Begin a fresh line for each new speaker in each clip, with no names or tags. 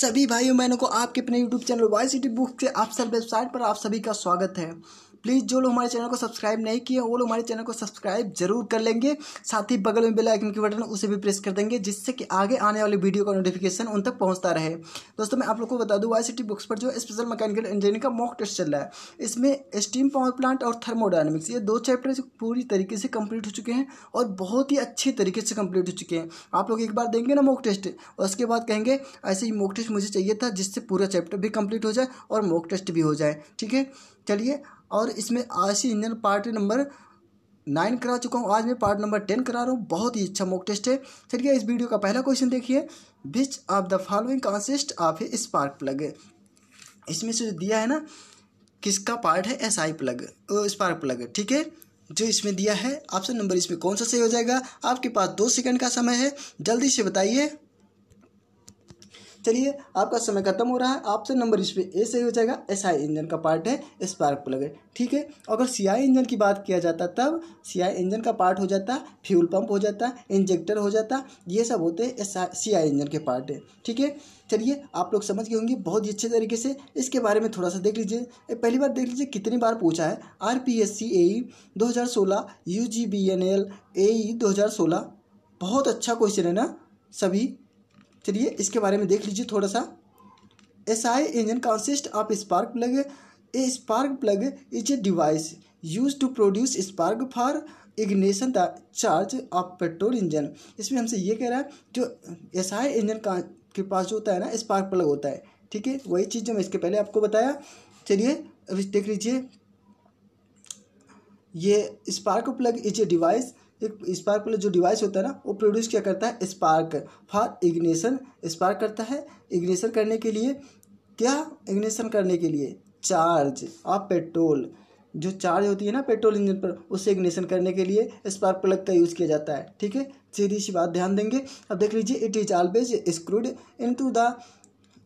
सभी भाइयों बहनों को आपके अपने YouTube channel Y city book के अफसर वेबसाइट पर आप सभी का स्वागत है प्लीज़ जो लोग हमारे चैनल को सब्सक्राइब नहीं किए वो लोग हमारे चैनल को सब्सक्राइब जरूर कर लेंगे साथ ही बगल में बेल आइकन की बटन उसे भी प्रेस कर देंगे जिससे कि आगे आने वाली वीडियो का नोटिफिकेशन उन तक पहुंचता रहे दोस्तों मैं आप लोग को बता दूँ वाई सिटी बुक्स पर जो स्पेशल मैकेनिकल इंजीनियरिंग का मॉक टेस्ट चल रहा है इसमें स्टीम पावर प्लांट और थर्मोडाइनमिक्स ये दो चैप्टर पूरी तरीके से कम्प्लीट हो चुके हैं और बहुत ही अच्छे तरीके से कम्प्लीट हो चुके हैं आप लोग एक बार देंगे ना मॉक टेस्ट और उसके बाद कहेंगे ऐसे ही मॉक टेस्ट मुझे चाहिए था जिससे पूरा चैप्टर भी कंप्लीट हो जाए और मॉक टेस्ट भी हो जाए ठीक है चलिए और इसमें आशी इंजन पार्ट नंबर नाइन करा चुका हूँ आज मैं पार्ट नंबर टेन करा रहा हूँ बहुत ही अच्छा मॉक टेस्ट है चलिए इस वीडियो का पहला क्वेश्चन देखिए which of the following consist of a spark plug इसमें से जो दिया है ना किसका पार्ट है S I plug spark plug ठीक है जो इसमें दिया है ऑप्शन नंबर इसमें कौन सा सही हो जाएगा आपके पास दो सेकंड का समय है जल्दी से बताइए चलिए आपका समय खत्म हो रहा है आपसे नंबर इस पर ए सही हो जाएगा एस आई इंजन का पार्ट है स्पार्क प्लग है ठीक है अगर सी आई इंजन की बात किया जाता तब सी आई इंजन का पार्ट हो जाता फ्यूल पंप हो जाता इंजेक्टर हो जाता ये सब होते हैं S I C I engine के पार्ट है ठीक है चलिए आप लोग समझ गए होंगे बहुत ही अच्छे तरीके से इसके बारे में थोड़ा सा देख लीजिए पहली बार देख लीजिए कितनी बार पूछा है R P S C A दो हज़ार सोलह U G B N L A दो हज़ार सोलह बहुत अच्छा क्वेश्चन है ना सभी चलिए इसके बारे में देख लीजिए थोड़ा सा S I engine consist of spark plug a spark plug is a device use to produce spark for ignition the charge of petrol engine इसमें हमसे ये कह रहा है जो एस आई इंजन का के पास जो होता है ना स्पार्क प्लग होता है ठीक है वही चीज़ जो मैं इसके पहले आपको बताया चलिए अभी देख लीजिए ये spark plug is a device एक स्पार्क प्लग जो डिवाइस होता है ना वो प्रोड्यूस क्या करता है स्पार्क फॉर इग्निशन स्पार्क करता है इग्निशन करने के लिए क्या इग्निशन करने के लिए चार्ज और पेट्रोल जो चार्ज होती है ना पेट्रोल इंजन पर उसे इग्निशन करने के लिए स्पार्क प्लग का यूज़ किया जाता है ठीक है सीधी सी बात ध्यान देंगे अब देख लीजिए it is always screwed in to the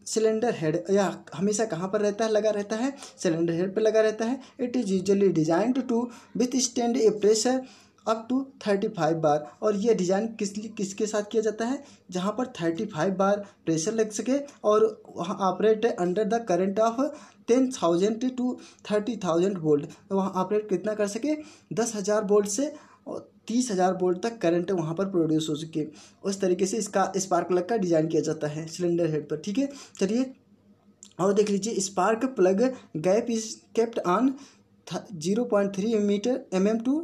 cylinder head या हमेशा कहाँ पर रहता है लगा रहता है सिलेंडर हेड पर लगा रहता है it is usually designed to withstand a pressure up to thirty five bar और ये डिज़ाइन किस किसके साथ किया जाता है जहाँ पर थर्टी फाइव बार प्रेशर लग सके और वहाँ operate under the current of ten thousand to thirty thousand volt वहाँ ऑपरेट कितना कर सके दस हज़ार वोल्ट से और तीस हज़ार वोल्ट तक करंट वहाँ पर प्रोड्यूस हो सके उस तरीके से इसका स्पार्क प्लग का डिज़ाइन किया जाता है सिलेंडर हेड पर ठीक है चलिए और देख लीजिए spark plug gap is kept on zero point three meter M M to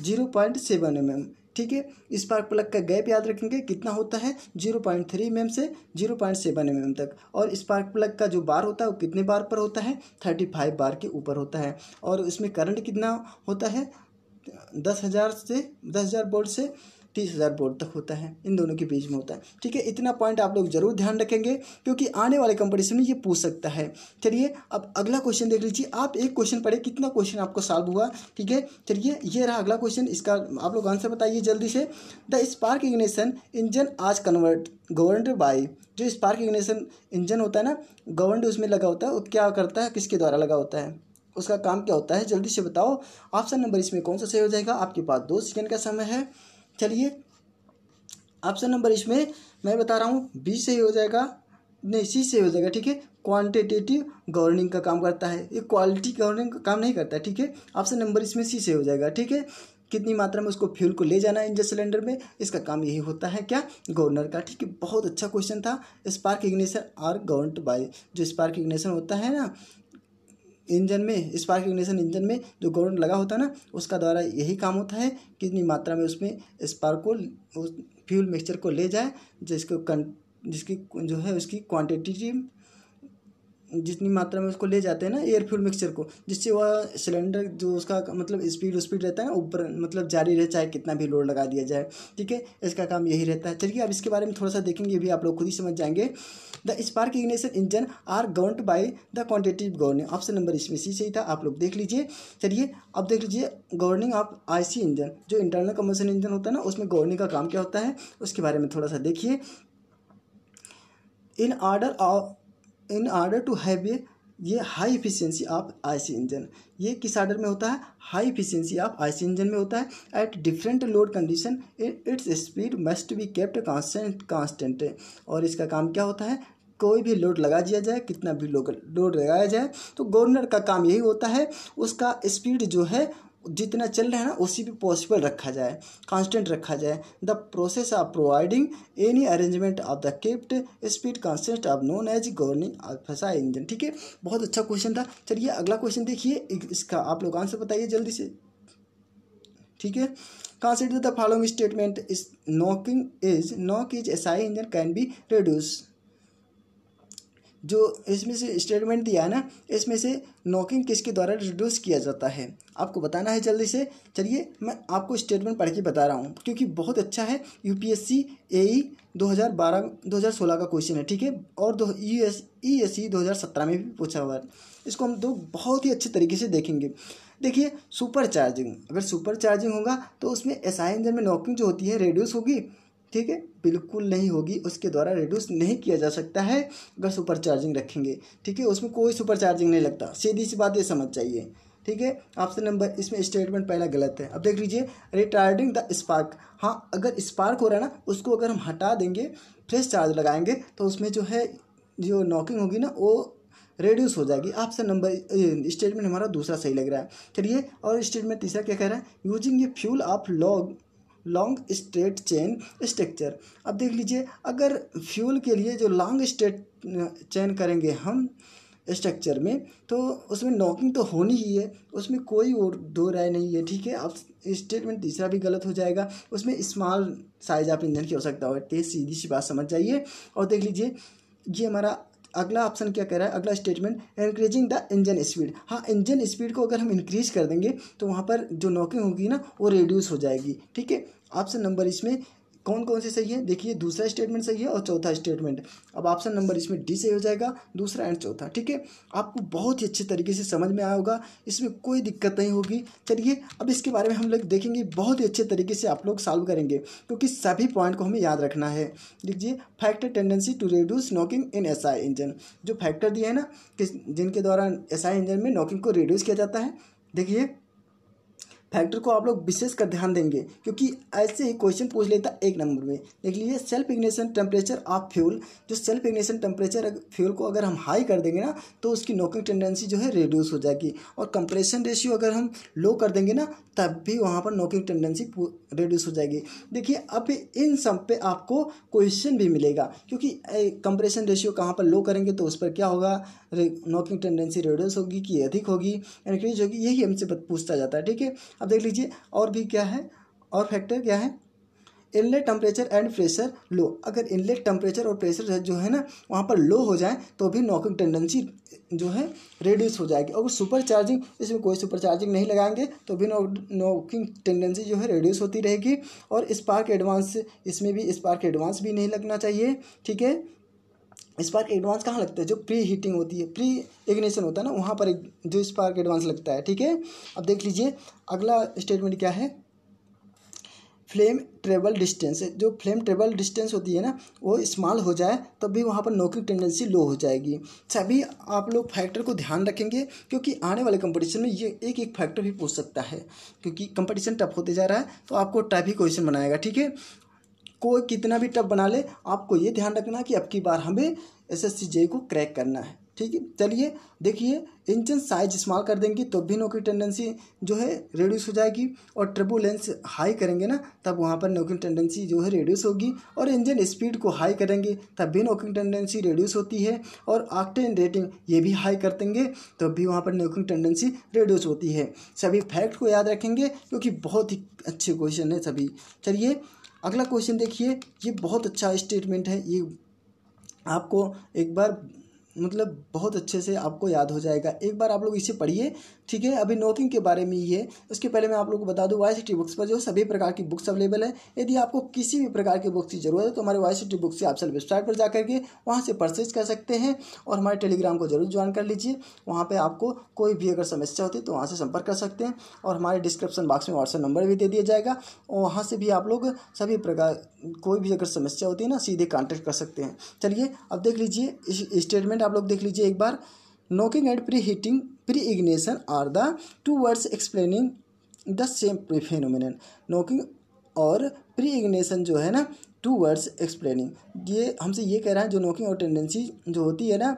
zero point seven M M ठीक है स्पार्क प्लग का गैप याद रखेंगे कितना होता है जीरो पॉइंट थ्री एम से जीरो पॉइंट सेवन एम तक और स्पार्क प्लग का जो बार होता है वो कितने बार पर होता है थर्टी फाइव बार के ऊपर होता है और इसमें करंट कितना होता है दस हज़ार से दस हज़ार बोल्ट से तीस हज़ार बोर्ड तक होता है इन दोनों के बीच में होता है ठीक है इतना पॉइंट आप लोग जरूर ध्यान रखेंगे क्योंकि आने वाले कंपटीशन में ये पूछ सकता है चलिए अब अगला क्वेश्चन देख लीजिए आप एक क्वेश्चन पढ़े कितना क्वेश्चन आपको सॉल्व हुआ ठीक है चलिए ये रहा अगला क्वेश्चन इसका आप लोग आंसर बताइए जल्दी से द स्पार्क इग्निशन इंजन आज कन्वर्ट गवर्नड बाई जो स्पार्क इग्निशन इंजन होता है ना गवर्नड उसमें लगा होता है वो क्या करता है किसके द्वारा लगा होता है उसका काम क्या होता है जल्दी से बताओ ऑप्शन नंबर इसमें कौन सा सही हो जाएगा आपके पास दो सेकेंड का समय है चलिए ऑप्शन नंबर इसमें मैं बता रहा हूँ बी से ही हो जाएगा नहीं सी से हो जाएगा ठीक है क्वांटिटेटिव गवर्निंग का काम करता है ये क्वालिटी गवर्निंग का काम नहीं करता ठीक है ऑप्शन नंबर इसमें सी से हो जाएगा ठीक है कितनी मात्रा में उसको फ्यूल को ले जाना है इंजन सिलेंडर में इसका काम यही होता है क्या गवर्नर का ठीक है बहुत अच्छा क्वेश्चन था spark ignition are governed by जो स्पार्क इग्निशन होता है ना इंजन में स्पार्क इग्निशन इंजन में जो गवर्नमेंट लगा होता है ना उसका द्वारा यही काम होता है कितनी मात्रा में उसमें स्पार्क को उस फ्यूल मिक्सचर को ले जाए जिसको कन जिसकी जो है उसकी क्वांटिटी जितनी मात्रा में उसको ले जाते हैं ना एयर फ्यूल मिक्सचर को जिससे वह सिलेंडर जो उसका मतलब स्पीड स्पीड रहता है ना ऊपर मतलब जारी रहे चाहे कितना भी लोड लगा दिया जाए ठीक है इसका काम यही रहता है चलिए अब इसके बारे में थोड़ा सा देखेंगे भी आप लोग खुद ही समझ जाएंगे the spark ignition engine are governed by the quantitative governing option number इसमें सी सही था आप लोग देख लीजिए चलिए अब देख लीजिए गवर्निंग ऑफ आई इंजन जो इंटरनल कमर्शन इंजन होता है ना उसमें गवर्निंग का काम क्या होता है उसके बारे में थोड़ा सा देखिए in order of in order to have a ये high efficiency of IC engine ये किस ऑर्डर में होता है high efficiency of IC engine में होता है at different load condition its speed must be kept constant constant और इसका काम क्या होता है कोई भी लोड लगा दिया जाए कितना भी लोड लगाया जाए तो गवर्नर का काम यही होता है उसका स्पीड जो है जितना चल रहा है ना उसी पे पॉसिबल रखा जाए कांस्टेंट रखा जाए the process of providing any arrangement of the kept speed constant of known as governing फसा इंजन ठीक है बहुत अच्छा क्वेश्चन था चलिए अगला क्वेश्चन देखिए इसका आप लोग आंसर बताइए जल्दी से ठीक है the following statement is is is is is S I engine can be reduce जो इसमें से स्टेटमेंट दिया है ना इसमें से नॉकिंग किसके द्वारा रिड्यूस किया जाता है आपको बताना है जल्दी से चलिए मैं आपको स्टेटमेंट पढ़ के बता रहा हूँ क्योंकि बहुत अच्छा है U P S C A बारह दो हज़ार सोलह का क्वेश्चन है ठीक है और दो U S E S C दो हज़ार सत्रह में भी पूछा हुआ है इसको हम दो बहुत ही अच्छे तरीके से देखेंगे देखिए सुपर चार्जिंग अगर सुपर चार्जिंग होगा तो उसमें एस आई इंजन में नॉकिंग जो होती है रेड्यूस होगी ठीक है बिल्कुल नहीं होगी उसके द्वारा रिड्यूस नहीं किया जा सकता है अगर सुपर चार्जिंग रखेंगे ठीक है उसमें कोई सुपर चार्जिंग नहीं लगता सीधी सी बात ये समझ चाहिए ठीक है आपसे नंबर इसमें स्टेटमेंट पहला गलत है अब देख लीजिए रिटार्डिंग द स्पार्क हाँ अगर स्पार्क हो रहा है ना उसको अगर हम हटा देंगे फ्रेश चार्ज लगाएंगे तो उसमें जो है जो नॉकिंग होगी ना वो रेड्यूस हो जाएगी आपसे नंबर स्टेटमेंट हमारा दूसरा सही लग रहा है चलिए और स्टेटमेंट तीसरा क्या कह रहा है यूजिंग ये फ्यूल आप long long straight chain structure अब देख लीजिए अगर फ्यूल के लिए जो लॉन्ग स्ट्रेट चेन करेंगे हम स्ट्रक्चर में तो उसमें नॉकिंग तो होनी ही है उसमें कोई और दो राय नहीं है ठीक है अब स्टेटमेंट तीसरा भी गलत हो जाएगा उसमें स्मॉल साइज आप इंजन की आवश्यकता हो तेज सीधी सी बात समझ जाइए और देख लीजिए ये हमारा अगला ऑप्शन क्या कह रहा है अगला statement increasing the engine speed हाँ इंजन स्पीड को अगर हम इंक्रीज कर देंगे तो वहाँ पर जो नॉकिंग होगी ना वो रिड्यूस हो जाएगी ठीक है ऑप्शन नंबर इसमें कौन कौन से सही है देखिए दूसरा स्टेटमेंट सही है और चौथा स्टेटमेंट अब ऑप्शन नंबर इसमें डी सही हो जाएगा दूसरा एंड चौथा ठीक है आपको बहुत ही अच्छे तरीके से समझ में आया होगा इसमें कोई दिक्कत नहीं होगी चलिए अब इसके बारे में हम लोग देखेंगे बहुत ही अच्छे तरीके से आप लोग सॉल्व करेंगे क्योंकि सभी पॉइंट को हमें याद रखना है लिखिए factor tendency to reduce knocking in S engine जो फैक्टर दिए हैं ना कि जिनके द्वारा एस इंजन में नॉकिंग को रिड्यूस किया जाता है देखिए फैक्टर को आप लोग विशेष कर ध्यान देंगे क्योंकि ऐसे ही क्वेश्चन पूछ लेता एक नंबर में देख लीजिए self ignition temperature of fuel जो सेल्फ इग्नेशन टेम्परेचर फ्यूल को अगर हम हाई कर देंगे ना तो उसकी नोकिंग टेंडेंसी जो है रिड्यूस हो जाएगी और कंप्रेशन रेशियो अगर हम लो कर देंगे ना तब भी वहाँ पर नोकिंग टेंडेंसी रिड्यूस हो जाएगी देखिए अब इन सब पे आपको क्वेश्चन भी मिलेगा क्योंकि कंप्रेशन रेशियो कहाँ पर लो करेंगे तो उस पर क्या होगा नोकिंग टेंडेंसी रिड्यूस होगी कि अधिक होगी इनक्रीज होगी यही हमसे पूछता जाता है ठीक है अब देख लीजिए और भी क्या है और फैक्टर क्या है inlet temperature and pressure low अगर इनलेट टेम्परेचर और प्रेशर जो है ना वहाँ पर लो हो जाए तो भी नॉकिंग टेंडेंसी जो है रिड्यूस हो जाएगी और सुपर चार्जिंग इसमें कोई सुपर चार्जिंग नहीं लगाएंगे तो भी नॉकिंग टेंडेंसी जो है रिड्यूस होती रहेगी और स्पार्क एडवांस इसमें भी स्पार्क एडवांस भी नहीं लगना चाहिए ठीक है स्पार्क एडवांस कहाँ लगता है जो प्री हीटिंग होती है प्री इग्निशन होता है ना वहाँ पर जो स्पार्क एडवांस लगता है ठीक है अब देख लीजिए अगला स्टेटमेंट क्या है फ्लेम ट्रेवल डिस्टेंस जो फ्लेम ट्रेवल डिस्टेंस होती है ना वो स्मॉल हो जाए तब भी वहाँ पर नौकरी टेंडेंसी लो हो जाएगी सभी आप लोग फैक्टर को ध्यान रखेंगे क्योंकि आने वाले कंपटीशन में ये एक एक फैक्टर भी पूछ सकता है क्योंकि कंपटीशन टफ होते जा रहा है तो आपको टफ ही क्वेश्चन बनाएगा ठीक है कोई कितना भी टफ बना ले आपको ये ध्यान रखना है कि अब की बार हमें एस एस सी जे को क्रैक करना है ठीक है चलिए देखिए इंजन साइज स्मॉल कर देंगे तो भी नौकरी टेंडेंसी जो है रिड्यूस हो जाएगी और लेंस हाई करेंगे ना तब वहाँ पर नौकरी टेंडेंसी जो है रिड्यूस होगी और इंजन स्पीड को हाई करेंगे तब भी नौकरी टेंडेंसी रिड्यूस होती है और आक्टेन रेटिंग ये भी हाई कर देंगे तो भी वहाँ पर नौकरी टेंडेंसी रिड्यूस होती है सभी फैक्ट को याद रखेंगे क्योंकि बहुत ही अच्छे क्वेश्चन है सभी चलिए अगला क्वेश्चन देखिए ये बहुत अच्छा स्टेटमेंट है ये आपको एक बार मतलब बहुत अच्छे से आपको याद हो जाएगा एक बार आप लोग इसे पढ़िए ठीक है अभी नोथिंग के बारे में ये है उसके पहले मैं आप लोगों को बता दूँ वाई सी बुक्स पर जो सभी प्रकार की बुक्स अवेलेबल है यदि आपको किसी भी प्रकार की बुक्स की जरूरत है तो हमारे वाई सी बुक्स से आप सब वेबसाइट पर जा करके वहाँ से परचेज कर सकते हैं और हमारे टेलीग्राम को जरूर ज्वाइन कर लीजिए वहाँ पर आपको कोई भी अगर समस्या होती है तो वहाँ से संपर्क कर सकते हैं और हमारे डिस्क्रिप्शन बॉक्स में व्हाट्सएप नंबर भी दे दिया जाएगा और वहाँ से भी आप लोग सभी प्रकार कोई भी अगर समस्या होती है ना सीधे कॉन्टैक्ट कर सकते हैं चलिए अब देख लीजिए स्टेटमेंट आप लोग देख लीजिए एक बार knocking and pre heating pre ignition are the two words explaining the same phenomenon knocking और प्री इग्नेशन जो है ना टू वर्ड्स एक्सप्लेनिंग ये हमसे ये कह रहा है जो नोकिंग और टेंडेंसी जो होती है ना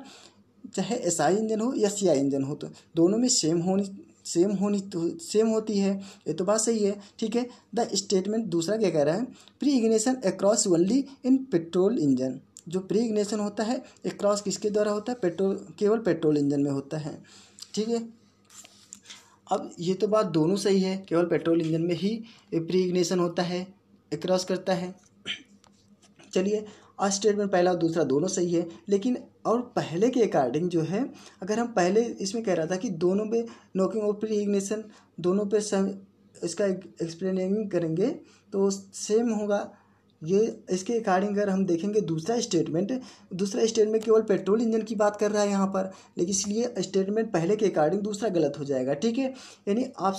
चाहे एस आई इंजन हो या सी आई इंजन हो तो दोनों में सेम होनी सेम होनी सेम तो, होती है ये तो बात सही है ठीक है द स्टेटमेंट दूसरा क्या कह रहा है pre ignition occurs only in petrol engine जो प्री इग्नेशन होता है अक्रॉस किसके द्वारा होता है पेट्रोल केवल पेट्रोल इंजन में होता है ठीक है अब ये तो बात दोनों सही है केवल पेट्रोल इंजन में ही प्री इग्निशन होता है क्रॉस करता है चलिए अस्टेट स्टेटमेंट पहला और दूसरा दोनों सही है लेकिन और पहले के अकॉर्डिंग जो है अगर हम पहले इसमें कह रहा था कि दोनों पे नोकिंग और प्री इग्निशन दोनों पे सम इसका एक्सप्लेनिंग करेंगे तो सेम होगा ये इसके अकॉर्डिंग अगर हम देखेंगे दूसरा स्टेटमेंट दूसरा स्टेटमेंट केवल पेट्रोल इंजन की बात कर रहा है यहाँ पर लेकिन इसलिए स्टेटमेंट पहले के अकॉर्डिंग दूसरा गलत हो जाएगा ठीक है यानी आप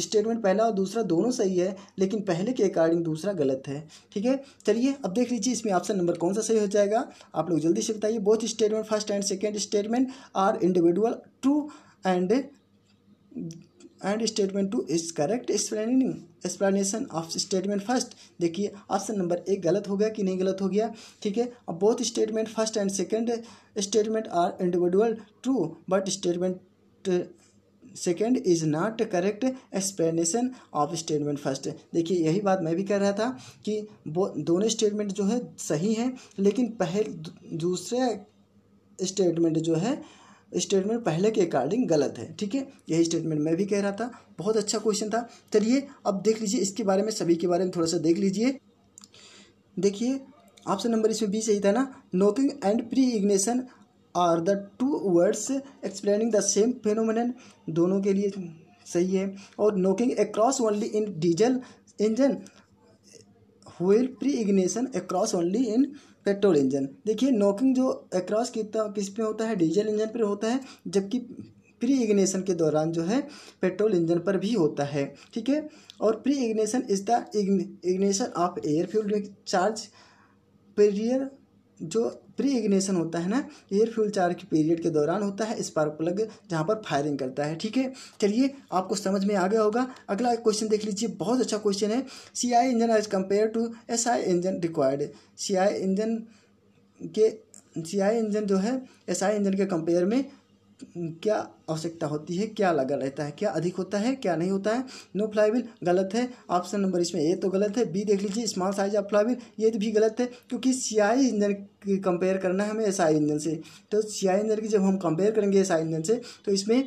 स्टेटमेंट पहला और दूसरा दोनों सही है लेकिन पहले के अकॉर्डिंग दूसरा गलत है ठीक है चलिए अब देख लीजिए इसमें ऑप्शन नंबर कौन सा सही हो जाएगा आप लोग जल्दी से बताइए both statement first and second statement are individual true and and statement two is correct explaining explanation of statement first देखिए ऑप्शन नंबर एक गलत हो गया कि नहीं गलत हो गया ठीक है अब both statement first and second statement are individual true but statement second is not correct explanation of statement first देखिए यही बात मैं भी कह रहा था कि दोनों स्टेटमेंट जो है सही हैं लेकिन पहले दूसरे स्टेटमेंट जो है स्टेटमेंट पहले के अकॉर्डिंग गलत है ठीक है यही स्टेटमेंट मैं भी कह रहा था बहुत अच्छा क्वेश्चन था चलिए अब देख लीजिए इसके बारे में सभी के बारे में थोड़ा सा देख लीजिए देखिए ऑप्शन नंबर इसमें बी सही था ना knocking and pre ignition are the two words explaining the same phenomenon दोनों के लिए सही है और knocking occurs only in diesel engine while pre ignition occurs only in petrol engine देखिए नॉकिंग जो अक्रॉस कितना किस पे होता है डीजल इंजन पर होता है जबकि प्री इग्नेशन के दौरान जो है पेट्रोल इंजन पर भी होता है ठीक है और pre ignition is the ignition of air fuel charge prior जो प्री इग्नेशन होता है ना एयर फ्यूल चार्ज के पीरियड के दौरान होता है स्पार्क प्लग जहाँ पर फायरिंग करता है ठीक है चलिए आपको समझ में आ गया होगा अगला क्वेश्चन देख लीजिए बहुत अच्छा क्वेश्चन है C I engine as compare to S I engine required C I engine के सी आई इंजन जो है एस आई इंजन के कंपेयर में क्या आवश्यकता होती है क्या लगा रहता है क्या अधिक होता है क्या नहीं होता है नो फ्लाईविल गलत है ऑप्शन नंबर इसमें ए तो गलत है बी देख लीजिए स्मॉल साइज ऑफ फ्लाईविल ये भी गलत है क्योंकि सीआई इंजन कंपेयर करना है हमें एसआई इंजन से तो सीआई इंजन की जब हम कंपेयर करेंगे एसआई इंजन से तो इसमें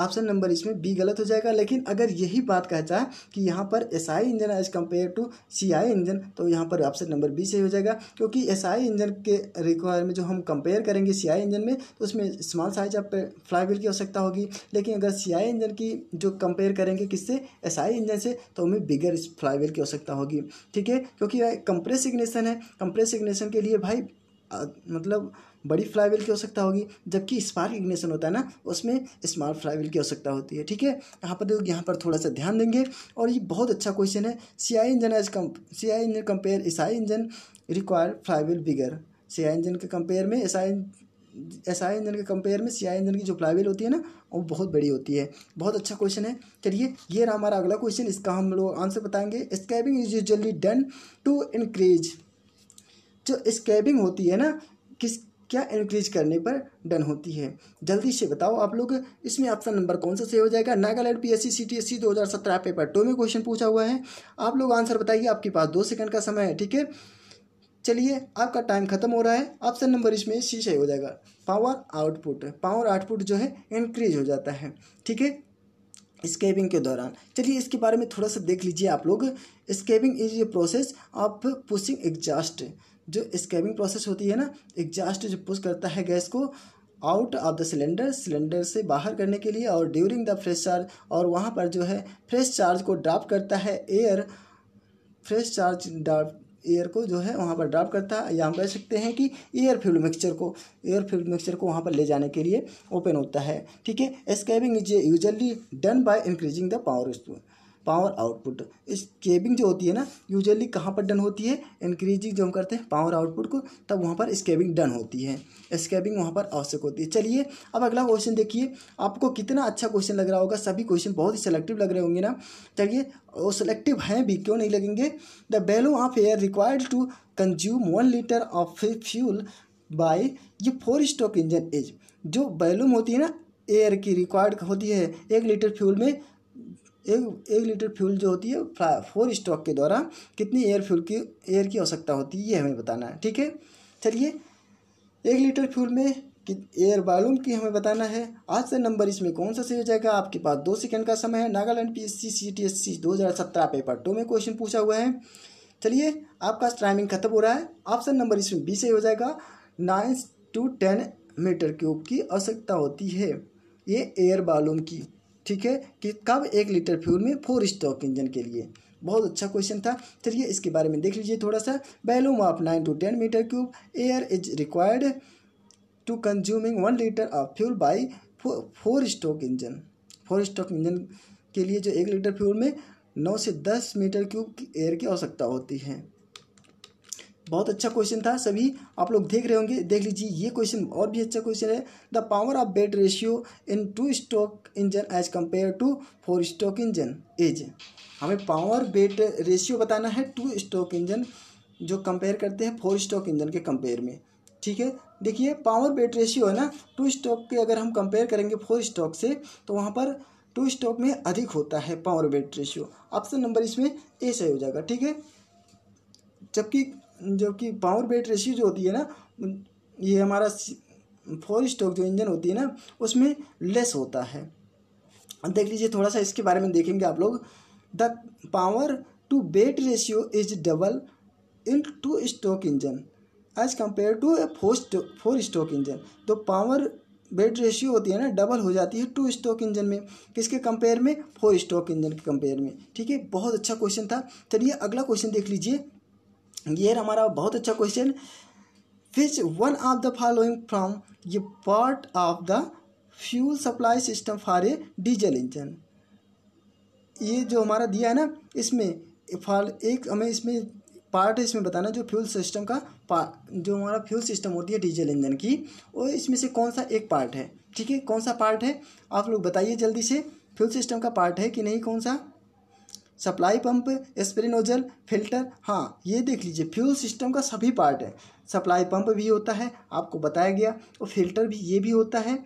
ऑप्शन नंबर इसमें बी गलत हो जाएगा लेकिन अगर यही बात कहता जाए कि यहाँ पर S I engine as compare to C I engine तो यहाँ पर ऑप्शन नंबर बी सही हो जाएगा क्योंकि एस आई इंजन के रिक्वायरमेंट जो हम कंपेयर करेंगे सी आई इंजन में तो उसमें स्मॉल साइज आप फ्लाई व्हील की आवश्यकता होगी लेकिन अगर सी आई इंजन की जो कंपेयर करेंगे किससे एस आई इंजन से तो हमें बिगर फ्लाई व्हील की आवश्यकता होगी ठीक है क्योंकि कंप्रेस इग्नेशन है कंप्रेस इग्नेशन के लिए भाई आ, मतलब बड़ी फ्लाईवील की आवश्यकता होगी जबकि स्पार्क इग्निशन होता है ना उसमें स्मॉल फ्लाईवील की आवश्यकता होती है ठीक है यहाँ पर देखो यहाँ पर थोड़ा सा ध्यान देंगे और ये बहुत अच्छा क्वेश्चन है C I engine as come C I engine compare S I engine require flywheel bigger C I engine के कंपेयर में S I S I engine के कंपेयर में सी आई इंजन की जो फ्लाईवील होती है ना वो बहुत बड़ी होती है बहुत अच्छा क्वेश्चन है चलिए ये रहा हमारा अगला क्वेश्चन इसका हम लोग आंसर बताएंगे scavenging is usually done to increase जो स्कैबिंग होती है ना किस क्या इंक्रीज करने पर डन होती है जल्दी से बताओ आप लोग इसमें ऑप्शन नंबर कौन सा सही हो जाएगा Nagaland P S C C T S C दो हज़ार सत्रह पेपर टू में क्वेश्चन पूछा हुआ है आप लोग आंसर बताइए आपके पास दो सेकंड का समय है ठीक है चलिए आपका टाइम खत्म हो रहा है ऑप्शन नंबर इसमें सी सही हो जाएगा पावर आउटपुट पावर आउटपुट जो है इंक्रीज हो जाता है ठीक है स्केबिंग के दौरान चलिए इसके बारे में थोड़ा सा देख लीजिए आप लोग scavenging is a process of pushing exhaust जो स्कैबिंग प्रोसेस होती है ना एग्जास्ट जो पुश करता है गैस को out of the cylinder cylinder से बाहर करने के लिए और ड्यूरिंग द फ्रेश चार्ज और वहाँ पर जो है फ्रेश चार्ज को ड्राप करता है air fresh charge drop air को जो है वहाँ पर ड्राप करता है या हम कह सकते हैं कि एयर फ्यूल मिक्सचर को एयर फ्यूल मिक्सचर को वहाँ पर ले जाने के लिए ओपन होता है ठीक है scavenging is usually done by increasing the power stroke power output इस स्केबिंग जो होती है ना यूजली कहाँ पर डन होती है इंक्रीजिंग जो हम करते हैं पावर आउटपुट को तब वहाँ पर स्केबिंग डन होती है स्केबिंग वहाँ पर आवश्यक होती है चलिए अब अगला क्वेश्चन देखिए आपको कितना अच्छा क्वेश्चन लग रहा होगा सभी क्वेश्चन बहुत ही सेलेक्टिव लग रहे होंगे ना चलिए और सेलेक्टिव हैं भी क्यों नहीं लगेंगे द बैलू of air required to consume one litre of fuel by ये फोर स्ट्रोक इंजन इज जो बैलूम होती है ना एयर की रिक्वायर्ड होती है एक लीटर फ्यूल में एक एक लीटर फ्यूल जो होती है फोर स्टॉक के द्वारा कितनी एयर फ्यूल की एयर की आवश्यकता होती है ये हमें बताना है ठीक है चलिए एक लीटर फ्यूल में कि एयर बालूम की हमें बताना है आज से नंबर इसमें कौन सा सही हो जाएगा आपके पास दो सेकंड का समय है Nagaland P S C C T S C दो हज़ार सत्रह पेपर टू में क्वेश्चन पूछा हुआ है चलिए आपका टाइमिंग खत्म हो रहा है ऑप्शन नंबर इसमें बी सही हो जाएगा nine to ten metre cube की आवश्यकता होती है ये एयर बालूम की ठीक है कि कब एक लीटर फ्यूल में फोर स्टॉक इंजन के लिए बहुत अच्छा क्वेश्चन था चलिए इसके बारे में देख लीजिए थोड़ा सा volume of nine to ten metre cube air is required to consuming one litre of fuel by four stroke engine four stroke engine के लिए जो एक लीटर फ्यूल में नौ से दस मीटर क्यूब की एयर की आवश्यकता होती है बहुत अच्छा क्वेश्चन था सभी आप लोग देख रहे होंगे देख लीजिए ये क्वेश्चन और भी अच्छा क्वेश्चन है the power of weight ratio in two stroke engine as compare to four stroke engine as हमें पावर बेट रेशियो बताना है टू स्टॉक इंजन जो कंपेयर करते हैं फोर स्टॉक इंजन के कंपेयर में ठीक है देखिए पावर बेट रेशियो है ना टू स्टॉक के अगर हम कंपेयर करेंगे फोर स्टॉक से तो वहाँ पर टू स्टॉक में अधिक होता है power weight ratio option number इसमें ए सही हो जाएगा ठीक है जबकि जबकि पावर बेट रेशियो जो होती है ना ये हमारा फोर स्टॉक जो इंजन होती है ना उसमें लेस होता है देख लीजिए थोड़ा सा इसके बारे में देखेंगे आप लोग the power to weight ratio is double in two stroke engine as compare to a four four stroke engine तो पावर बेट रेशियो होती है ना डबल हो जाती है टू स्टोक इंजन में किसके कंपेयर में फोर स्टोक इंजन के कंपेयर में ठीक है बहुत अच्छा क्वेश्चन था चलिए अगला क्वेश्चन देख लीजिए ये हमारा बहुत अच्छा question which one of the following from ये part of the fuel supply system for a diesel engine ये जो हमारा दिया है ना इसमें फॉल एक हमें इसमें पार्ट इसमें बताना जो फ्यूल सिस्टम का जो हमारा फ्यूल सिस्टम होती है डीजल इंजन की और इसमें से कौन सा एक पार्ट है ठीक है कौन सा पार्ट है आप लोग बताइए जल्दी से फ्यूल सिस्टम का पार्ट है कि नहीं कौन सा supply pump spray nozzle filter हाँ ये देख लीजिए फ्यूल सिस्टम का सभी पार्ट है सप्लाई पंप भी होता है आपको बताया गया और फिल्टर भी ये भी होता है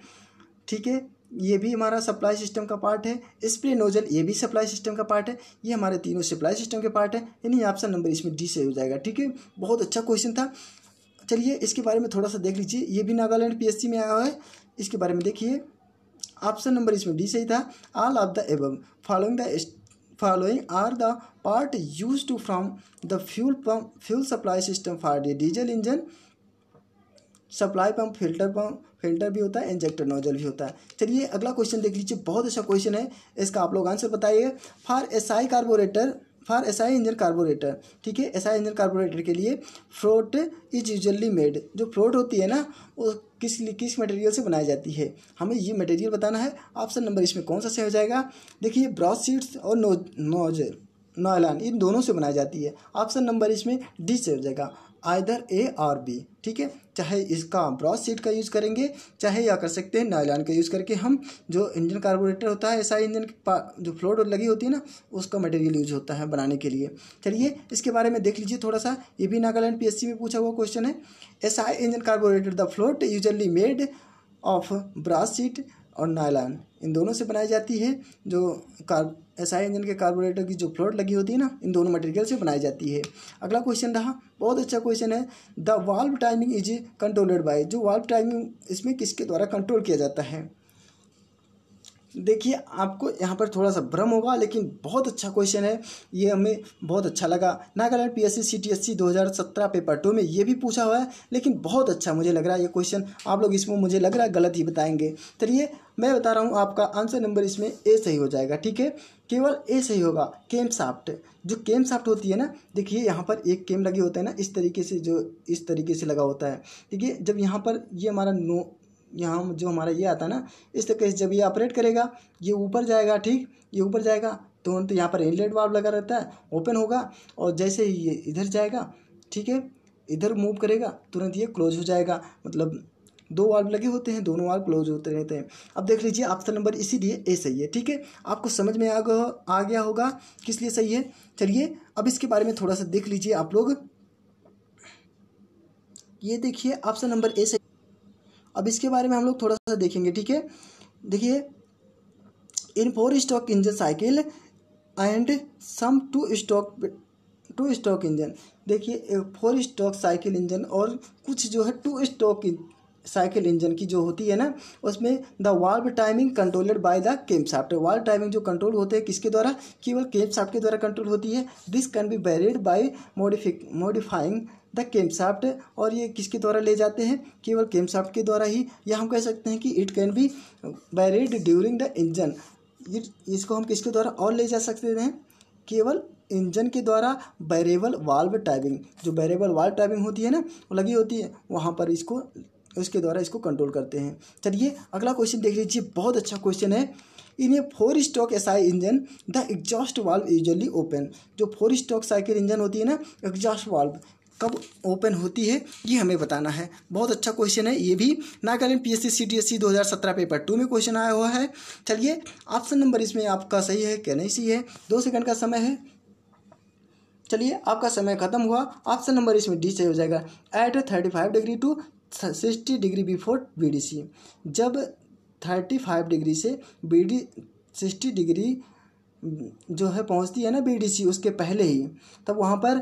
ठीक है ये भी हमारा सप्लाई सिस्टम का पार्ट है स्प्रे नोजल ये भी सप्लाई सिस्टम का पार्ट है ये हमारे तीनों सप्लाई सिस्टम के पार्ट है यानी ऑप्शन नंबर इसमें डी से हो जाएगा ठीक है बहुत अच्छा क्वेश्चन था चलिए इसके बारे में थोड़ा सा देख लीजिए ये भी नागालैंड पीएससी में आया है इसके बारे में देखिए ऑप्शन नंबर इसमें डी सही था all of the above following the following are the part used to from the fuel pump fuel supply system for the diesel engine supply pump filter pump filter भी होता है injector nozzle भी होता है चलिए अगला क्वेश्चन देख लीजिए बहुत अच्छा क्वेश्चन है इसका आप लोग आंसर बताइए for SI carburettor for SI engine carburettor ठीक है एसआई इंजन कार्बोरेटर के लिए फ्रोट इज यूजली मेड जो फ्रोट होती है ना वो किस किस मटेरियल से बनाई जाती है हमें ये मटेरियल बताना है ऑप्शन नंबर इसमें कौन सा सही हो जाएगा देखिए ब्रॉड सीट्स और नोज नोज नॉयलान इन दोनों से बनाई जाती है ऑप्शन नंबर इसमें डी से हो जाएगा आइदर ए और बी ठीक है चाहे इसका ब्रॉस सीट का यूज़ करेंगे चाहे या कर सकते हैं नायलान का यूज़ करके हम जो इंजन कार्बोरेटर होता है ऐसा इंजन की जो फ्लोट लगी होती है ना उसका मटेरियल यूज होता है बनाने के लिए चलिए इसके बारे में देख लीजिए थोड़ा सा ये भी नागालैंड पी में पूछा हुआ क्वेश्चन है ऐसा engine carburettor the float usually made of brass sheet और नायलान इन दोनों से बनाई जाती है जो कार ऐसा इंजन के कार्बोरेटर की जो फ्लोट लगी होती है ना इन दोनों मटेरियल से बनाई जाती है अगला क्वेश्चन रहा बहुत अच्छा क्वेश्चन है the valve timing is controlled by जो वाल्व टाइमिंग इसमें किसके द्वारा कंट्रोल किया जाता है देखिए आपको यहाँ पर थोड़ा सा भ्रम होगा लेकिन बहुत अच्छा क्वेश्चन है ये हमें बहुत अच्छा लगा Nagaland P S C T S C दो हज़ार सत्रह पेपर टू में ये भी पूछा हुआ है लेकिन बहुत अच्छा मुझे लग रहा है ये क्वेश्चन आप लोग इसमें मुझे लग रहा है गलत ही बताएंगे चलिए मैं बता रहा हूँ आपका आंसर नंबर इसमें ए सही हो जाएगा ठीक है केवल ए सही होगा केम साफ्ट जो केम साफ्ट होती है ना देखिए यहाँ पर एक केम लगे होता है ना इस तरीके से जो इस तरीके से लगा होता है देखिए जब यहाँ पर ये यह हमारा नो यहाँ जो हमारा ये आता है ना इस तरीके से जब ये ऑपरेट करेगा ये ऊपर जाएगा ठीक ये ऊपर जाएगा तो तो यहाँ पर इनलेट वाल्व लगा रहता है ओपन होगा और जैसे ही ये इधर जाएगा ठीक है इधर मूव करेगा तुरंत ये क्लोज हो जाएगा मतलब दो वाल्व लगे होते हैं दोनों वाल्व क्लोज होते रहते हैं अब देख लीजिए ऑप्शन नंबर इसीलिए ए सही है ठीक है आपको समझ में आ गया आ गया होगा किस लिए सही है चलिए अब इसके बारे में थोड़ा सा देख लीजिए आप लोग ये देखिए ऑप्शन नंबर ए सही अब इसके बारे में हम लोग थोड़ा सा देखेंगे ठीक है देखिए in four stroke engine cycle and some two stroke two stroke engine देखिए फोर स्टॉक साइकिल इंजन और कुछ जो है टू स्टॉक साइकिल इंजन की जो होती है ना उसमें the valve timing controlled by the camshaft valve timing जो कंट्रोल होते हैं किसके द्वारा केवल केम साफ्ट के द्वारा कंट्रोल होती है this can be varied by modify modifying the camshaft और ये किसके द्वारा ले जाते हैं केवल केम साफ्ट के द्वारा ही या हम कह सकते हैं कि it can be varied during the engine इसको हम किसके द्वारा और ले जा सकते हैं केवल इंजन के द्वारा बैरेबल वाल्व टाइमिंग जो बैरेबल वाल्व टाइमिंग होती है ना वो लगी होती है वहाँ पर इसको उसके द्वारा इसको कंट्रोल करते हैं चलिए अगला क्वेश्चन देख लीजिए बहुत अच्छा क्वेश्चन है in a four stroke S I engine the exhaust valve usually open जो फोर स्टॉक साइकिल इंजन होती है ना एग्जॉस्ट वाल्व कब ओपन होती है ये हमें बताना है बहुत अच्छा क्वेश्चन है ये भी Nagaland P S C C T S C दो हज़ार सत्रह पेपर टू में क्वेश्चन आया हुआ है चलिए ऑप्शन नंबर इसमें आपका सही है क्या नहीं सही है दो सेकंड का समय है चलिए आपका समय खत्म हुआ ऑप्शन नंबर इसमें डी सही हो जाएगा at thirty five degree to sixty degree before B D C जब थर्टी फाइव डिग्री से बी डी सिक्सटी डिग्री जो है पहुंचती है ना बीडीसी उसके पहले ही तब वहाँ पर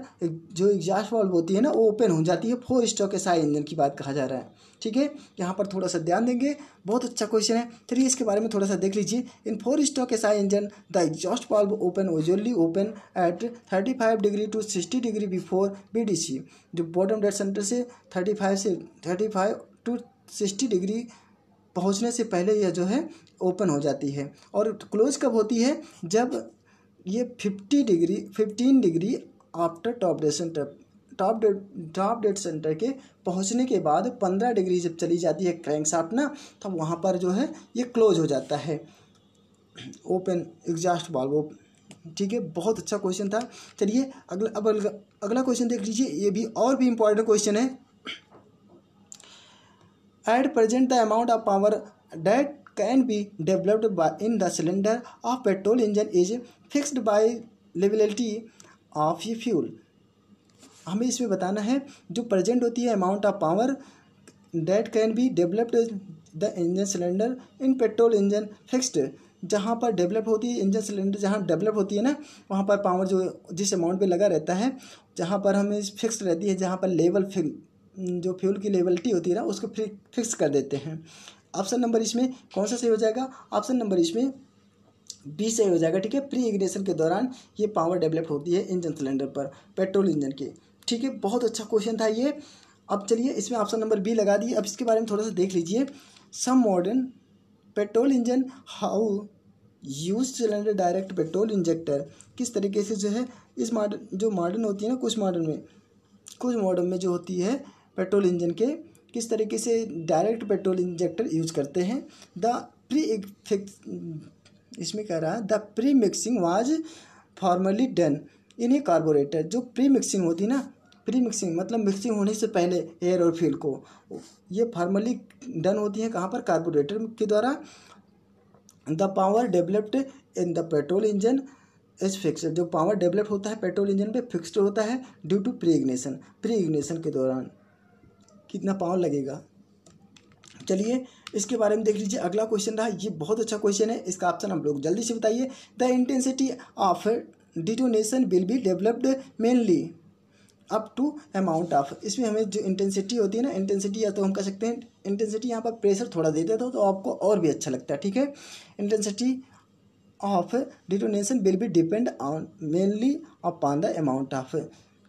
जो एग्जास्ट वॉल्व होती है ना वो ओपन हो जाती है four stroke S I engine की बात कहा जा रहा है ठीक है यहाँ पर थोड़ा सा ध्यान देंगे बहुत अच्छा क्वेश्चन है चलिए इसके बारे में थोड़ा सा देख लीजिए in four stroke S I engine the exhaust valve open usually open at thirty five degree to sixty degree before B D C जो बॉटम डेड सेंटर से थर्टी फाइव से thirty five to sixty degree पहुंचने से पहले यह जो है open हो जाती है और क्लोज कब होती है जब ये fifty degree fifteen degree after top dead centre top dead top dead centre के पहुंचने के बाद पंद्रह डिग्री जब चली जाती है क्रैंक साफ ना तब वहाँ पर जो है ये क्लोज हो जाता है ओपन एग्जास्ट वो ठीक है बहुत अच्छा क्वेश्चन था चलिए अगला अब अगला क्वेश्चन देख लीजिए ये भी और भी इम्पोर्टेंट क्वेश्चन है at present the amount of power that can be developed by in the cylinder of petrol engine is fixed by volatility of ये फ्यूल हमें इसमें बताना है जो प्रेजेंट होती है amount of power that can be developed the engine cylinder in petrol engine fixed जहाँ पर डेवलप होती है इंजन सिलेंडर जहाँ डेवलप होती है ना वहाँ पर पावर जो जिस अमाउंट पे लगा रहता है जहाँ पर हमें फिक्स रहती है जहाँ पर लेवल जो फ्यूल की लेवलिटी होती है ना उसको फिक्स कर देते हैं ऑप्शन नंबर इसमें कौन सा सही हो जाएगा ऑप्शन नंबर इसमें बी सही हो जाएगा ठीक है प्री इग्निशन के दौरान ये पावर डेवलप होती है इंजन सिलेंडर पर पेट्रोल इंजन के ठीक है बहुत अच्छा क्वेश्चन था ये अब चलिए इसमें ऑप्शन नंबर बी लगा दिए अब इसके बारे में थोड़ा सा देख लीजिए some modern petrol engine how use cylinder direct petrol injector किस तरीके से जो है इस मॉडर्न जो मॉडर्न होती है ना कुछ मॉडर्न में कुछ मॉडर्न में जो होती है पेट्रोल इंजन के किस तरीके से डायरेक्ट पेट्रोल इंजेक्टर यूज करते हैं द प्री इसमें कह रहा है the pre mixing was formerly done in a carburettor जो प्री मिक्सिंग होती ना प्री मिक्सिंग मतलब मिक्सिंग होने से पहले एयर और फील को ये फॉर्मली डन होती है कहाँ पर कार्बोरेटर के द्वारा the power developed in the petrol engine is fixed जो पावर डेवलप होता है पेट्रोल इंजन पे फिक्स्ड होता है due to pre ignition pre ignition के दौरान कितना पावर लगेगा चलिए इसके बारे में देख लीजिए अगला क्वेश्चन रहा ये बहुत अच्छा क्वेश्चन है इसका ऑप्शन हम लोग जल्दी से बताइए the intensity of detonation will be developed mainly up to amount of इसमें हमें जो इंटेंसिटी होती है ना इंटेंसिटी या तो हम कह सकते हैं इंटेंसिटी यहाँ पर प्रेशर थोड़ा दे देते तो, तो आपको और भी अच्छा लगता है ठीक है intensity of detonation will be depend on mainly upon the amount of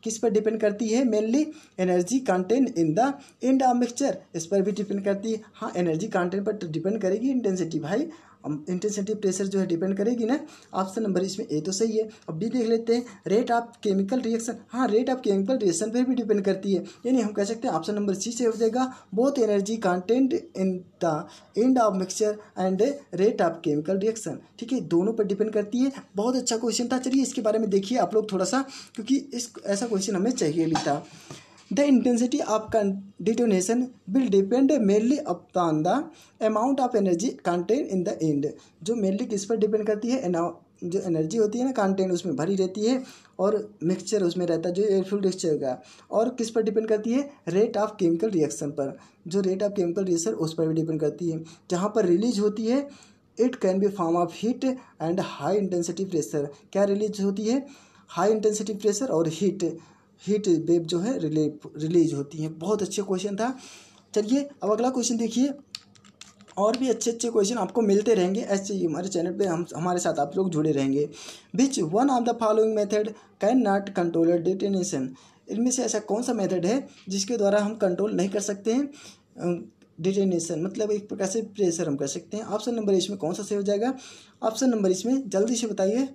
किस पर डिपेंड करती है mainly energy content in the end mixture इस पर भी डिपेंड करती है हाँ एनर्जी कंटेंट पर डिपेंड तो करेगी इंटेंसिटी भाई इंटेंसिटी प्रेशर जो है डिपेंड करेगी ना ऑप्शन नंबर इसमें ए तो सही है अब भी देख लेते हैं रेट ऑफ केमिकल रिएक्शन हाँ रेट ऑफ केमिकल रिएक्शन पर भी डिपेंड करती है यानी हम कह सकते हैं ऑप्शन नंबर सी से हो जाएगा both energy content in the end of mixture and rate of chemical reaction ठीक है दोनों पर डिपेंड करती है बहुत अच्छा क्वेश्चन था चलिए इसके बारे में देखिए आप लोग थोड़ा सा क्योंकि इस ऐसा क्वेश्चन हमें चाहिए भी था the intensity of detonation will depend mainly upon the amount of energy content in the end जो मेनली किस पर डिपेंड करती है जो एनर्जी होती है ना कंटेंट उसमें भरी रहती है और मिक्सचर उसमें रहता है जो एयरफ्यूल मिक्सचर का और किस पर डिपेंड करती है रेट ऑफ केमिकल रिएक्शन पर जो रेट ऑफ केमिकल रिएक्शन उस पर भी डिपेंड करती है जहाँ पर रिलीज होती है it can be form of heat and high intensity pressure क्या रिलीज होती है हाई इंटेंसिटी प्रेशर और हीट हीट वेव जो है रिले रिलीज होती है बहुत अच्छे क्वेश्चन था चलिए अब अगला क्वेश्चन देखिए और भी अच्छे अच्छे क्वेश्चन आपको मिलते रहेंगे ऐसे ही हमारे चैनल पे हम हमारे साथ आप लोग जुड़े रहेंगे which one of the following method can not control detonation इनमें से ऐसा कौन सा मेथड है जिसके द्वारा हम कंट्रोल नहीं कर सकते हैं डिटेनेशन मतलब एक प्रकार से प्रेशर हम कर सकते हैं ऑप्शन नंबर इसमें कौन सा सही हो जाएगा ऑप्शन नंबर इसमें जल्दी से बताइए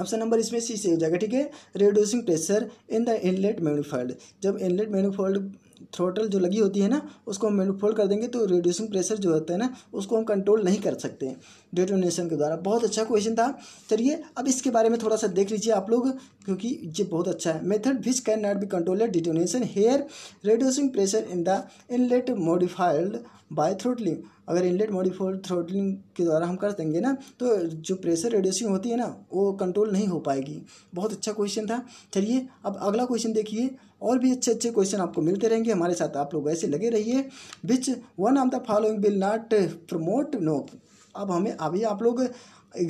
ऑप्शन नंबर इसमें सी से हो जाएगा ठीक है reducing pressure in the inlet manifold जब इनलेट मैनुफोल्ड थ्रोटल जो लगी होती है ना उसको हम मैनुफोल्ड कर देंगे तो रिड्यूसिंग प्रेशर जो होता है ना उसको हम कंट्रोल नहीं कर सकते डिटोनेशन के द्वारा बहुत अच्छा क्वेश्चन था चलिए अब इसके बारे में थोड़ा सा देख लीजिए आप लोग क्योंकि ये बहुत अच्छा है method which can not be control detonation here reducing pressure in the inlet manifold by throttling अगर इनलेट मॉडिफाइड थ्रोटलिंग के द्वारा हम कर देंगे ना तो जो प्रेशर रेडिएशन होती है ना वो कंट्रोल नहीं हो पाएगी बहुत अच्छा क्वेश्चन था चलिए अब अगला क्वेश्चन देखिए और भी अच्छे अच्छे क्वेश्चन आपको मिलते रहेंगे हमारे साथ आप लोग ऐसे लगे रहिए which one of the following will not promote knock अब हमें अभी आप लोग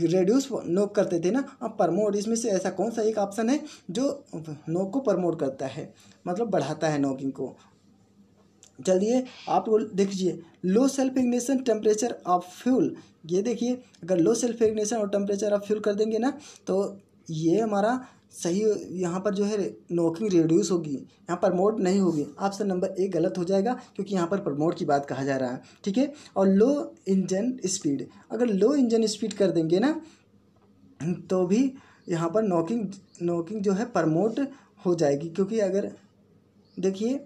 रेड्यूस नोक करते थे ना अब प्रमोट इसमें से ऐसा कौन सा एक ऑप्शन है जो नोक को प्रमोट करता है मतलब बढ़ाता है नोकिंग को चलिए आप देख लीजिए low self ignition temperature of fuel ये देखिए अगर लो सेल्फ इग्निशन और टेम्परेचर ऑफ फ्यूल कर देंगे ना तो ये हमारा सही यहाँ पर जो है नोकिंग रिड्यूस होगी यहाँ प्रमोट नहीं होगी आपसे नंबर एक गलत हो जाएगा क्योंकि यहाँ पर प्रमोट की बात कहा जा रहा है ठीक है और लो इंजन स्पीड अगर लो इंजन स्पीड कर देंगे ना तो भी यहाँ पर नॉकिंग नॉकिंग जो है प्रमोट हो जाएगी क्योंकि अगर देखिए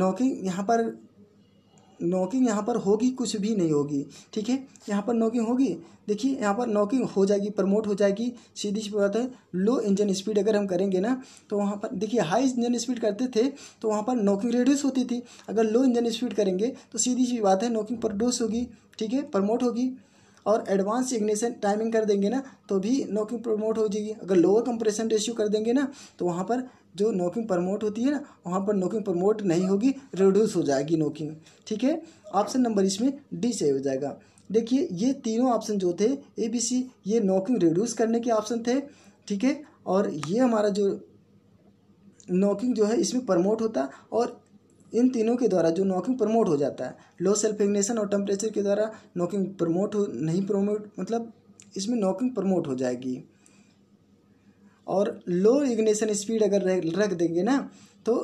नोकिंग यहाँ पर नोकिंग यहाँ पर होगी कुछ भी नहीं होगी ठीक है यहाँ पर नोकिंग होगी देखिए यहाँ पर नॉकिंग हो जाएगी प्रमोट हो जाएगी सीधी सी बात है लो इंजन स्पीड अगर हम करेंगे ना तो वहाँ पर देखिए हाई इंजन स्पीड करते थे तो वहाँ पर नोकिंग रेड्यूस होती थी अगर लो इंजन स्पीड करेंगे तो सीधी सी बात है नॉकिंग प्रोड्यूस होगी ठीक है प्रमोट होगी और एडवांस इग्निशन टाइमिंग कर देंगे ना तो भी नॉकिंग प्रमोट हो जाएगी अगर लोअर कंप्रेशन रेशियो कर देंगे ना तो वहाँ पर जो नोकिंग प्रमोट होती है ना वहाँ पर नोकिंग प्रमोट नहीं होगी रिड्यूस हो जाएगी नोकिंग ठीक है ऑप्शन नंबर इसमें डी से हो जाएगा देखिए ये तीनों ऑप्शन जो थे ए बी सी ये नोकिंग रिड्यूस करने के ऑप्शन थे ठीक है और ये हमारा जो नोकिंग जो है इसमें प्रमोट होता और इन तीनों के द्वारा जो नॉकिंग प्रमोट हो जाता है लो सेल्फ इग्नेशन और टेम्परेचर के द्वारा नॉकिंग प्रमोट हो नहीं प्रमोट मतलब इसमें नॉकिंग प्रमोट हो जाएगी और लो इग्नेशन स्पीड अगर रख देंगे ना तो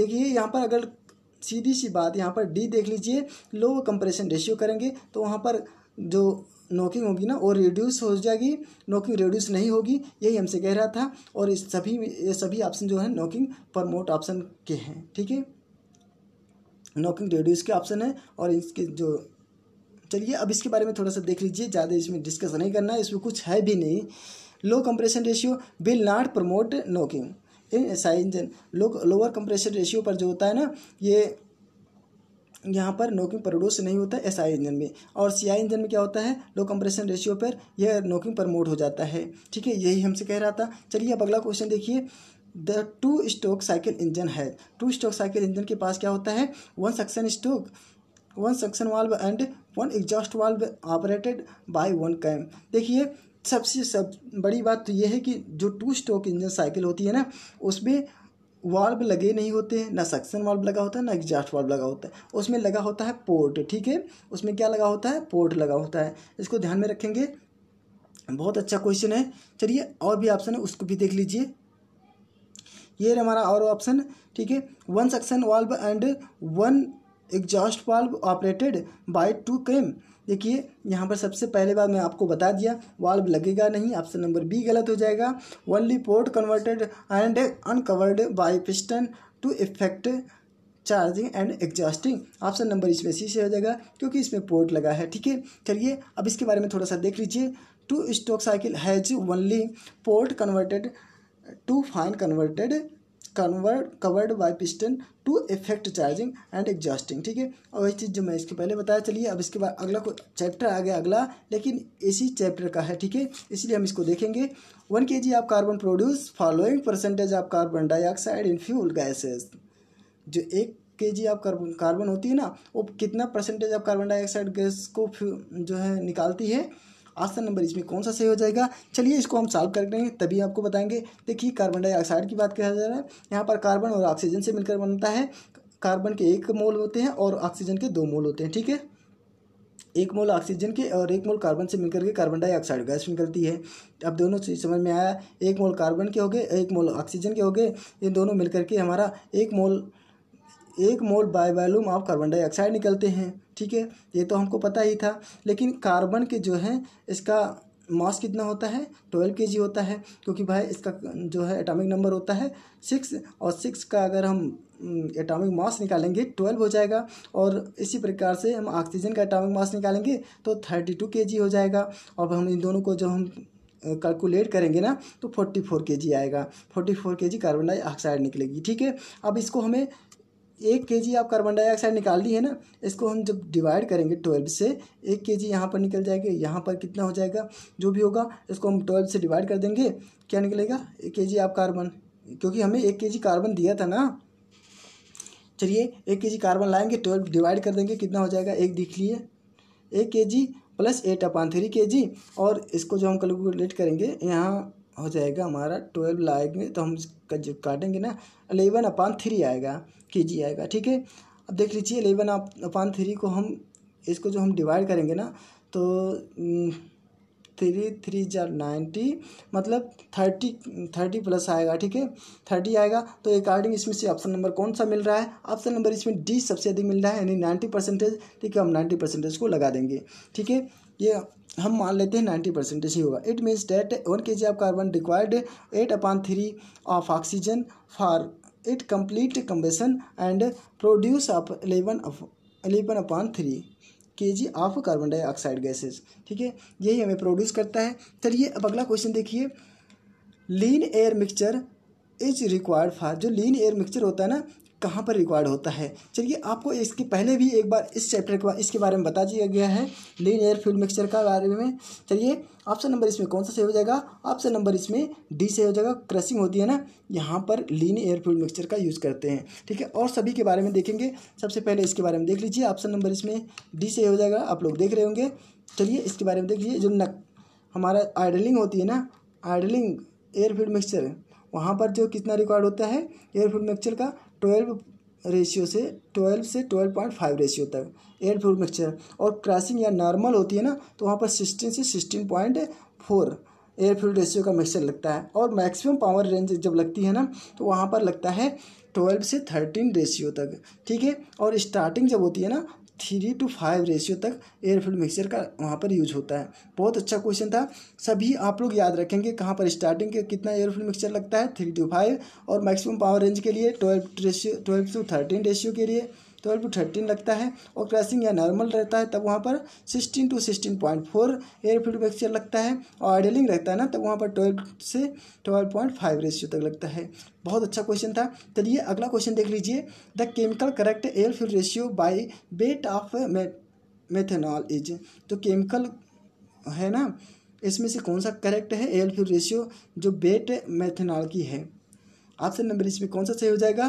देखिए यहाँ पर अगर सीधी सी बात यहाँ पर डी देख लीजिए लो कंप्रेशन रेशियो करेंगे तो वहाँ पर जो नोकिंग होगी ना वो रिड्यूस हो जाएगी नॉकिंग रिड्यूस नहीं होगी यही हमसे कह रहा था और इस सभी ये सभी ऑप्शन जो है नोकिंग प्रमोट ऑप्शन के हैं ठीक है नॉकिंग रेडियो के ऑप्शन है और इसके जो चलिए अब इसके बारे में थोड़ा सा देख लीजिए ज़्यादा इसमें डिस्कस नहीं करना है इसमें कुछ है भी नहीं low compression ratio will not promote knocking in engine low lower compression ratio पर जो होता है ना ये यहाँ पर नोकिंग प्रोड्यूस नहीं होता एस आई इंजन में और सी आई इंजन में क्या होता है लो कंप्रेशन रेशियो पर यह नोकिंग प्रमोट हो जाता है ठीक है यही हमसे कह रहा था चलिए अब अगला क्वेश्चन देखिए the two stroke cycle engine है टू स्ट्रोक साइकिल इंजन के पास क्या होता है one suction stroke one suction valve and one exhaust valve operated by one cam देखिए सबसे सब बड़ी बात तो यह है कि जो टू स्ट्रोक इंजन साइकिल होती है ना उसमें वाल्व लगे नहीं होते हैं ना सक्शन वाल्व लगा होता है ना एग्जॉस्ट वाल्व लगा होता है उसमें लगा होता है पोर्ट ठीक है उसमें क्या लगा होता है पोर्ट लगा होता है इसको ध्यान में रखेंगे बहुत अच्छा क्वेश्चन है चलिए और भी ऑप्शन है उसको भी देख लीजिए ये हमारा और ऑप्शन ठीक है one suction valve and one exhaust valve operated by two cam देखिए यहाँ पर सबसे पहले बार मैं आपको बता दिया वाल्व लगेगा नहीं ऑप्शन नंबर बी गलत हो जाएगा only port converted and uncovered by piston to effect charging and exhausting option number इसमें सी से हो जाएगा क्योंकि इसमें पोर्ट लगा है ठीक है चलिए अब इसके बारे में थोड़ा सा देख लीजिए two stroke cycle has only port converted to fine converted convert covered by piston to effect charging and exhausting ठीक है और वही चीज़ जो मैं इसके पहले बताया चलिए अब इसके बाद अगला चैप्टर आ गया अगला लेकिन इसी चैप्टर का है ठीक है इसलिए हम इसको देखेंगे one K G of carbon produce following percentage of carbon dioxide in fuel gases जो एक K G of carbon carbon होती है ना वो कितना percentage of carbon dioxide gas को जो है निकालती है आंसर नंबर इसमें कौन सा सही हो जाएगा चलिए इसको हम सॉल्व कर तभी आपको बताएंगे देखिए कार्बन डाइऑक्साइड की बात किया जा रहा है यहाँ पर कार्बन और ऑक्सीजन से मिलकर बनता है कार्बन के एक मोल होते हैं और ऑक्सीजन के दो मोल होते हैं ठीक है एक मोल ऑक्सीजन के और एक मोल कार्बन से मिलकर के कार्बन डाइऑक्साइड गैस निकलती है अब दोनों चीज़ समझ में आया एक मोल कार्बन के हो गए एक मोल ऑक्सीजन के हो गए इन दोनों मिलकर के हमारा एक मोल एक mole by volume of carbon dioxide निकलते हैं ठीक है ये तो हमको पता ही था लेकिन कार्बन के जो है इसका मास कितना होता है ट्वेल्व के जी होता है क्योंकि भाई इसका जो है एटॉमिक नंबर होता है सिक्स और सिक्स का अगर हम एटॉमिक मास निकालेंगे ट्वेल्व हो जाएगा और इसी प्रकार से हम ऑक्सीजन का एटॉमिक मास निकालेंगे तो थर्टी टू के जी हो जाएगा और हम इन दोनों को जो हम कैलकुलेट करेंगे ना तो फोर्टी फोर के जी आएगा फोर्टी फोर के जी कार्बन डाइऑक्साइड निकलेगी ठीक है अब इसको हमें एक के जी आप कार्बन डाइऑक्साइड निकाल ली है ना इसको हम जब डिवाइड करेंगे ट्वेल्व से एक के जी यहाँ पर निकल जाएगा यहाँ पर कितना हो जाएगा जो भी होगा इसको हम ट्वेल्व से डिवाइड कर देंगे क्या निकलेगा एक के जी आप कार्बन क्योंकि हमें एक के जी कार्बन दिया था ना चलिए एक के जी कार्बन लाएंगे ट्वेल्व डिवाइड कर देंगे कितना हो जाएगा एक दिख लिए एक K G plus eight upon three K G और इसको जो हम कैलकुलेट करेंगे यहाँ हो जाएगा हमारा ट्वेल्व लाएंगे तो हम इसका जो काटेंगे ना अलेवन अपान थ्री आएगा के जी आएगा ठीक है अब देख लीजिए अलेवन अपान थ्री को हम इसको जो हम डिवाइड करेंगे ना तो थ्री थ्री जार नाइन्टी मतलब थर्टी थर्टी प्लस आएगा ठीक है थर्टी आएगा तो अकॉर्डिंग इसमें से ऑप्शन नंबर कौन सा मिल रहा है ऑप्शन नंबर इसमें डी सबसे अधिक मिल रहा है यानी नाइन्टी परसेंटेज ठीक है हम नाइन्टी परसेंटेज को लगा देंगे ठीक है ये हम मान लेते हैं नाइन्टी परसेंटेज ही होगा it means that one K G of carbon required eight upon three of oxygen for it complete combustion and produce of eleven eleven upon three K G of carbon dioxide gases ठीक है यही हमें produce करता है चलिए अब अगला question देखिए lean air mixture is required for जो लीन एयर मिक्सचर होता है ना कहाँ पर रिक्वायर्ड होता है चलिए आपको इसके पहले भी एक बार इस चैप्टर के इसके बारे में बता दिया गया है लीन एयर फ्यूल मिक्सचर का बारे में चलिए ऑप्शन नंबर इसमें कौन सा सही हो जाएगा ऑप्शन नंबर इसमें डी सही हो जाएगा क्रशिंग होती है ना यहाँ पर लीन एयर फ्यूल मिक्सचर का यूज़ करते हैं ठीक है और सभी के बारे में देखेंगे सबसे पहले इसके बारे में देख लीजिए ऑप्शन नंबर इसमें डी सही हो जाएगा आप लोग देख रहे होंगे चलिए इसके बारे में देख लीजिए जो नक हमारा आइडलिंग होती है ना आइडलिंग एयर फ्यूल मिक्सचर वहाँ पर जो कितना रिकॉर्ड होता है एयर फ्यूल मिक्सचर का ट्वेल्व रेशियो से ट्वेल्व से ट्वेल्व पॉइंट फाइव रेशियो तक एयर फ्यूल मिक्सचर और क्रैसिंग या नॉर्मल होती है ना तो वहाँ पर सिक्सटीन से sixteen point four air fuel ratio का मिक्सचर लगता है और मैक्सिमम पावर रेंज जब लगती है ना तो वहाँ पर लगता है ट्वेल्व से थर्टीन रेशियो तक ठीक है और स्टार्टिंग जब होती है ना थ्री टू फाइव रेशियो तक एयर फ्लूड मिक्सचर का वहाँ पर यूज होता है बहुत अच्छा क्वेश्चन था सभी आप लोग याद रखेंगे कहाँ पर स्टार्टिंग के कितना एयर फ्लूड मिक्सचर लगता है थ्री टू फाइव और मैक्सिमम पावर रेंज के लिए twelve ratio twelve to thirteen ratio के लिए ट्वेल्व टू थर्टीन लगता है और क्रैशिंग या नॉर्मल रहता है तब वहाँ पर sixteen to sixteen point four air fuel mixture लगता है और आइडलिंग रहता है ना तब वहाँ पर ट्वेल्व से ट्वेल्व पॉइंट फाइव रेशियो तक लगता है बहुत अच्छा क्वेश्चन था चलिए अगला क्वेश्चन देख लीजिए the chemical correct air fuel ratio by weight of methanol is तो केमिकल है ना इसमें से कौन सा करेक्ट है एयर फ्यूल रेशियो जो बेट मेथेनॉल की है ऑप्शन नंबर इसमें कौन सा सही हो जाएगा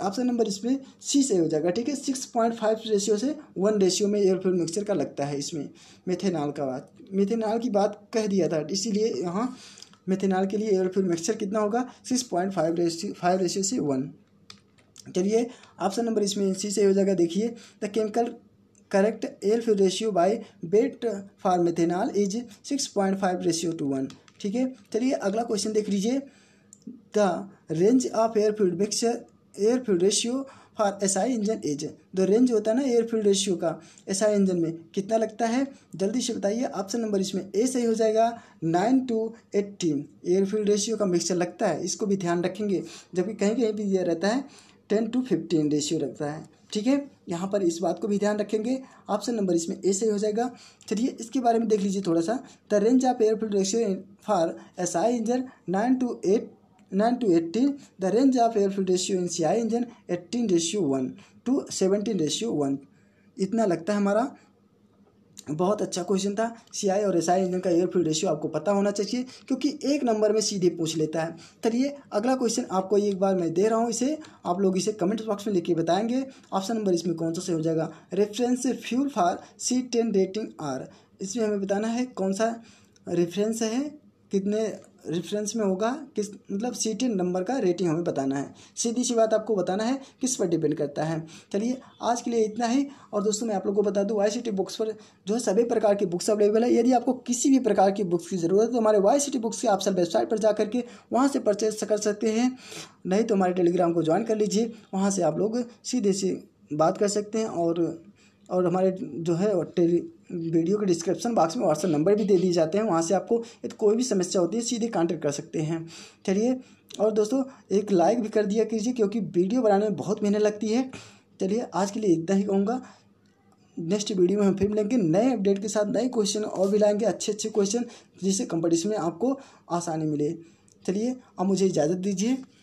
ऑप्शन नंबर इसमें सी से हो जाएगा ठीक है सिक्स पॉइंट फाइव रेशियो से वन रेशियो में एयरफ्यूल मिक्सचर का लगता है इसमें मेथेनॉल का बात मेथेनॉल की बात कह दिया था इसीलिए यहाँ मेथेनॉल के लिए एयरफ्यूल मिक्सचर कितना होगा six point five ratio five ratio से वन चलिए ऑप्शन नंबर इसमें सी से हो जाएगा देखिए the chemical correct fuel ratio by weight for methanol is six point five ratio to one ठीक है चलिए अगला क्वेश्चन देख लीजिए the range of fuel mixture air fuel ratio for S I engine as दो रेंज होता है ना एयर फ्यूल रेशियो का एस आई इंजन में कितना लगता है जल्दी से बताइए ऑप्शन नंबर इसमें ए सही हो जाएगा nine to eighteen air fuel ratio का मिक्सचर लगता है इसको भी ध्यान रखेंगे जबकि कहीं कहीं भी यह रहता है टेन टू फिफ्टीन रेशियो रहता है ठीक है यहाँ पर इस बात को भी ध्यान रखेंगे ऑप्शन नंबर इसमें ए सही हो जाएगा चलिए इसके बारे में देख लीजिए थोड़ा सा the range of air fuel ratio for S I engine nine to eight 9 to 18 the range of airflow ratio in C I engine eighteen ratio one to seventeen ratio one इतना लगता है हमारा बहुत अच्छा क्वेश्चन था सी आई और S I engine का एयरफ्यूल ratio आपको पता होना चाहिए क्योंकि एक नंबर में सीधे पूछ लेता है चलिए अगला क्वेश्चन आपको एक बार मैं दे रहा हूँ इसे आप लोग इसे कमेंट बॉक्स में लिख बताएंगे ऑप्शन नंबर इसमें कौन सा सही हो जाएगा reference fuel for cetane rating are इसमें हमें बताना है कौन सा रेफरेंस है कितने रेफरेंस में होगा किस मतलब सीटी नंबर का रेटिंग हमें बताना है सीधी सी बात आपको बताना है किस पर डिपेंड करता है चलिए आज के लिए इतना ही और दोस्तों मैं आप लोग को बता दूँ वाई सिटी बुक्स पर जो है सभी प्रकार की बुक्स अवेलेबल है यदि आपको किसी भी प्रकार की बुक्स की ज़रूरत है तो हमारे वाई सिटी बुक्स के आप सब वेबसाइट पर जा करके वहाँ से परचेज कर सकते हैं नहीं तो हमारे टेलीग्राम को ज्वाइन कर लीजिए वहाँ से आप लोग सीधे से बात कर सकते हैं और और हमारे जो है टेली वीडियो के डिस्क्रिप्शन बॉक्स में व्हाट्सअप नंबर भी दे दिए जाते हैं वहाँ से आपको यदि कोई भी समस्या होती है सीधे कॉन्टैक्ट कर सकते हैं चलिए और दोस्तों एक लाइक भी कर दिया कीजिए क्योंकि वीडियो बनाने में बहुत मेहनत लगती है चलिए आज के लिए इतना ही कहूँगा नेक्स्ट वीडियो में हम फिर मिलेंगे नए अपडेट के साथ नए क्वेश्चन और भी लाएंगे अच्छे अच्छे क्वेश्चन जिससे कंपटीशन में आपको आसानी मिले चलिए अब मुझे इजाज़त दीजिए